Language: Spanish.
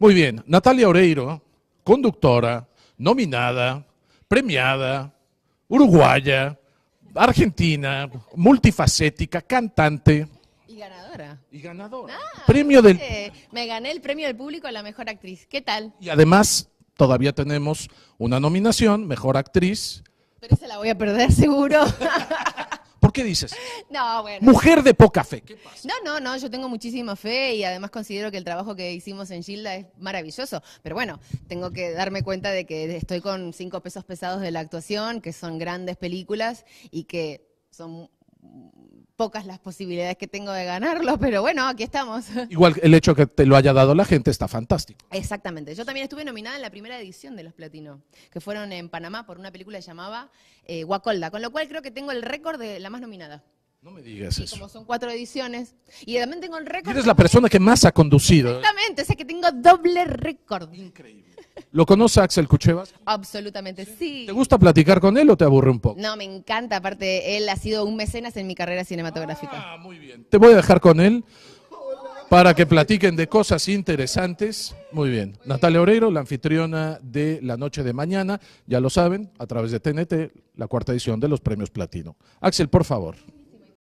Muy bien, Natalia Oreiro, conductora, nominada, premiada, uruguaya, argentina, multifacética, cantante. Y ganadora. Y ganadora. Ah, premio del... Me gané el premio del público a la mejor actriz. ¿Qué tal? Y además todavía tenemos una nominación, mejor actriz. Pero se la voy a perder seguro. qué dices? Mujer de poca fe. No, no, no, yo tengo muchísima fe y además considero que el trabajo que hicimos en Gilda es maravilloso. Pero bueno, tengo que darme cuenta de que estoy con cinco pesos pesados de la actuación, que son grandes películas y que son pocas las posibilidades que tengo de ganarlo, pero bueno, aquí estamos. Igual el hecho que te lo haya dado la gente está fantástico. Exactamente. Yo también estuve nominada en la primera edición de Los Platinos, que fueron en Panamá por una película llamada eh, Guacolda, con lo cual creo que tengo el récord de la más nominada. No me digas eso. Como son cuatro ediciones. Y también tengo el récord. Eres la persona que más ha conducido. ¿eh? Exactamente, o sea que tengo doble récord. Increíble. ¿Lo conoce Axel Cuchevas? Absolutamente, sí. ¿Te gusta platicar con él o te aburre un poco? No, me encanta. Aparte, él ha sido un mecenas en mi carrera cinematográfica. Ah, muy bien. Te voy a dejar con él para que platiquen de cosas interesantes. Muy bien. Natalia Oreiro, la anfitriona de la noche de mañana, ya lo saben, a través de TNT, la cuarta edición de los premios Platino. Axel, por favor.